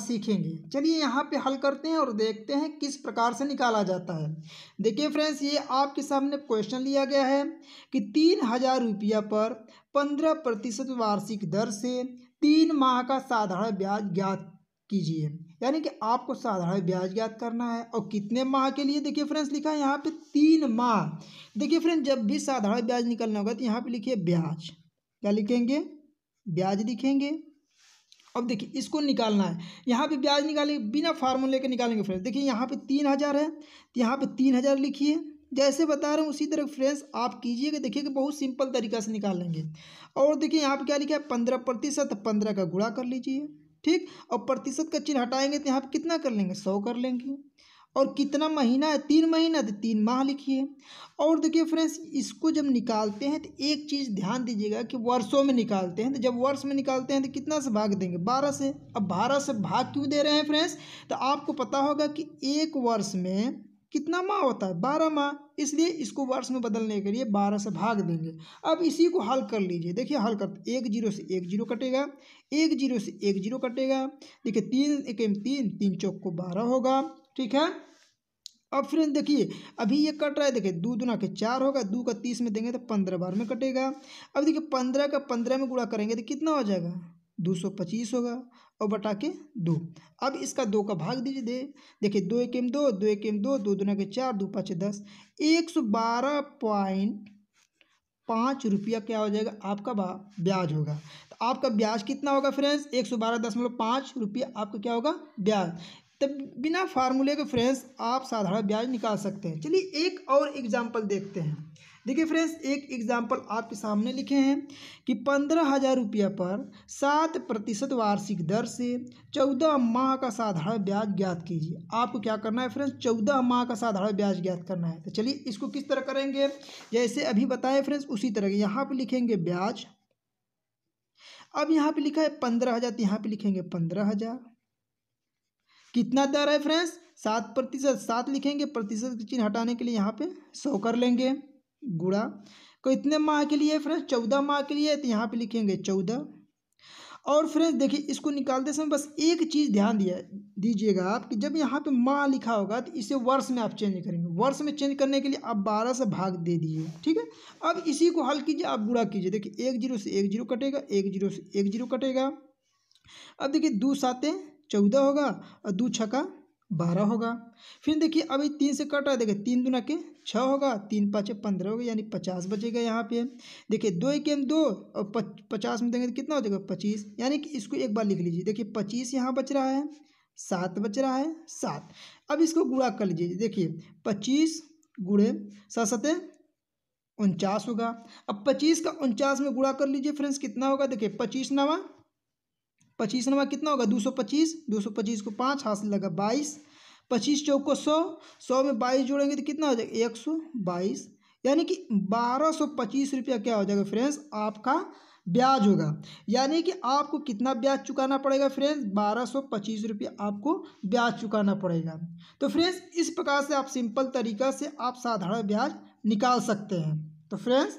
सीखेंगे चलिए यहाँ पे हल करते हैं और देखते हैं किस प्रकार से निकाला जाता है देखिए फ्रेंड्स ये आपके सामने क्वेश्चन लिया गया है कि तीन हज़ार रुपया पर पंद्रह प्रतिशत वार्षिक दर से तीन माह का साधारण ब्याज ज्ञात कीजिए यानी कि आपको साधारण ब्याज ज्ञात करना है और कितने माह के लिए देखिए फ्रेंड्स लिखा है यहाँ पे तीन माह देखिए फ्रेंड्स जब भी साधारण ब्याज निकलना होगा तो यहाँ पे लिखिए ब्याज क्या लिखेंगे ब्याज लिखेंगे अब देखिए इसको निकालना है यहाँ पे ब्याज निकालेंगे बिना फार्मूले के निकालेंगे फ्रेंड्स देखिए यहाँ पे तीन हज़ार है तो यहाँ पे तीन हज़ार लिखिए जैसे बता रहा हूँ उसी तरह फ्रेंड्स आप कीजिएगा देखिए कि बहुत सिंपल तरीका से निकाल लेंगे और देखिए यहाँ पे क्या लिखा है पंद्रह प्रतिशत पंद्रह का गुड़ा कर लीजिए ठीक और प्रतिशत का चिन्ह हटाएंगे तो यहाँ पर कितना कर लेंगे सौ कर लेंगे और कितना महीना है तीन महीना तो तीन माह लिखिए और देखिए फ्रेंड्स इसको जब निकालते हैं तो एक चीज़ ध्यान दीजिएगा कि वर्षों में निकालते हैं तो जब वर्ष में निकालते हैं तो कितना से भाग देंगे बारह से अब बारह से भाग क्यों दे रहे हैं फ्रेंड्स तो आपको पता होगा कि एक वर्ष में कितना माह होता है बारह माह इसलिए इसको वर्ष में बदलने के लिए बारह से भाग देंगे अब इसी को हल कर लीजिए देखिए हल कर एक जीरो से एक जीरो कटेगा एक जीरो से एक जीरो कटेगा देखिए तीन एक तीन तीन चौक को बारह होगा ठीक है अब फिर देखिए अभी ये कट रहा है देखिए दो दुना के चार होगा दो का तीस में देंगे तो पंद्रह बार में कटेगा अब देखिए पंद्रह का पंद्रह में गुड़ा करेंगे तो कितना हो जाएगा दो सौ पच्चीस होगा और बटा के दो अब इसका दो का भाग दीजिए दे देखिए दो एक एम दो दो एक एम दो दो दुना के चार दो पाँच दस एक सौ बारह पॉइंट पाँच रुपया क्या हो जाएगा आपका ब्याज होगा तो आपका ब्याज कितना होगा फ्रेंड्स एक सौ बारह दशमलव पाँच रुपया आपका क्या होगा ब्याज तब बिना फार्मूले के फ्रेंड्स आप साधारण ब्याज निकाल सकते हैं चलिए एक और एग्जाम्पल देखते हैं देखिए फ्रेंड्स एक एग्जाम्पल आपके सामने लिखे हैं कि पंद्रह हज़ार रुपये पर सात प्रतिशत वार्षिक दर से चौदह माह का साधारण ब्याज ज्ञात कीजिए आपको क्या करना है फ्रेंड्स चौदह माह का साधारण ब्याज ज्ञात करना है तो चलिए इसको किस तरह करेंगे जैसे अभी बताएं फ्रेंड्स उसी तरह यहाँ पर लिखेंगे ब्याज अब यहाँ पर लिखा है पंद्रह हज़ार तो यहाँ पर लिखेंगे पंद्रह हज़ार कितना दर है फ्रेंड्स सात प्रतिशत सात लिखेंगे प्रतिशत की चिन्ह हटाने के लिए यहाँ पे सौ कर लेंगे गुड़ा को तो इतने माह के लिए फ्रेंड्स चौदह माह के लिए तो यहाँ पे लिखेंगे चौदह और फ्रेंड्स देखिए इसको निकालते समय बस एक चीज़ ध्यान दिया दीजिएगा आप कि जब यहाँ पे माह लिखा होगा तो इसे वर्ष में आप चेंज करेंगे वर्ष में चेंज करने के लिए आप बारह से भाग दे दीजिए ठीक है अब इसी को हल कीजिए आप गुड़ा कीजिए देखिए एक जीरो से एक जीरो कटेगा एक जीरो से एक जीरो कटेगा अब देखिए दो सातें चौदह होगा और दो छका बारह होगा फिर देखिए अभी तीन से कटा देखिए तीन दुना के छः होगा तीन पाँच पंद्रह होगा यानी पचास बचेगा यहाँ पे देखिए दो एक एम दो और पचास में देंगे तो कितना हो जाएगा पच्चीस यानी कि इसको एक बार लिख लीजिए देखिए पच्चीस यहाँ बच रहा है सात बच रहा है सात अब इसको गुड़ा कर लीजिए देखिए पच्चीस गुड़े सात सतह उनचास होगा अब पच्चीस का उनचास में गुड़ा कर लीजिए फ्रेंड्स कितना होगा देखिए पच्चीस नवा पच्चीस नंबर कितना होगा दो सौ पच्चीस दो सौ पच्चीस को पाँच हासिल लगा बाईस पच्चीस चौक को सौ सौ में बाईस जोड़ेंगे तो कितना हो जाएगा एक सौ बाईस यानी कि बारह सौ पच्चीस रुपया क्या हो जाएगा फ्रेंड्स आपका ब्याज होगा यानी कि आपको कितना ब्याज चुकाना पड़ेगा फ्रेंड्स बारह सौ पच्चीस रुपये आपको ब्याज चुकाना पड़ेगा तो फ्रेंड्स इस प्रकार से आप सिंपल तरीका से आप साधारण ब्याज निकाल सकते हैं तो फ्रेंड्स